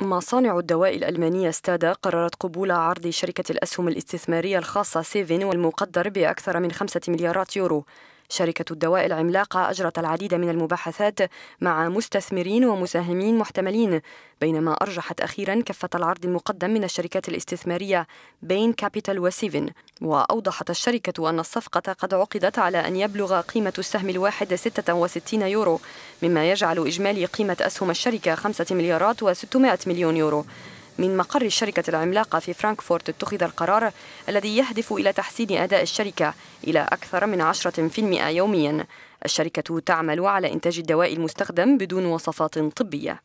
مصانع الدواء الألمانية ستادا قررت قبول عرض شركة الأسهم الاستثمارية الخاصة سيفين والمقدر بأكثر من خمسة مليارات يورو شركة الدواء العملاقة أجرت العديد من المباحثات مع مستثمرين ومساهمين محتملين بينما أرجحت أخيرا كفة العرض المقدم من الشركات الاستثمارية بين كابيتال وسيفن وأوضحت الشركة أن الصفقة قد عقدت على أن يبلغ قيمة السهم الواحد 66 يورو مما يجعل إجمالي قيمة أسهم الشركة 5 مليارات و600 مليون يورو من مقر الشركة العملاقة في فرانكفورت اتخذ القرار الذي يهدف إلى تحسين أداء الشركة إلى أكثر من 10% يوميا الشركة تعمل على إنتاج الدواء المستخدم بدون وصفات طبية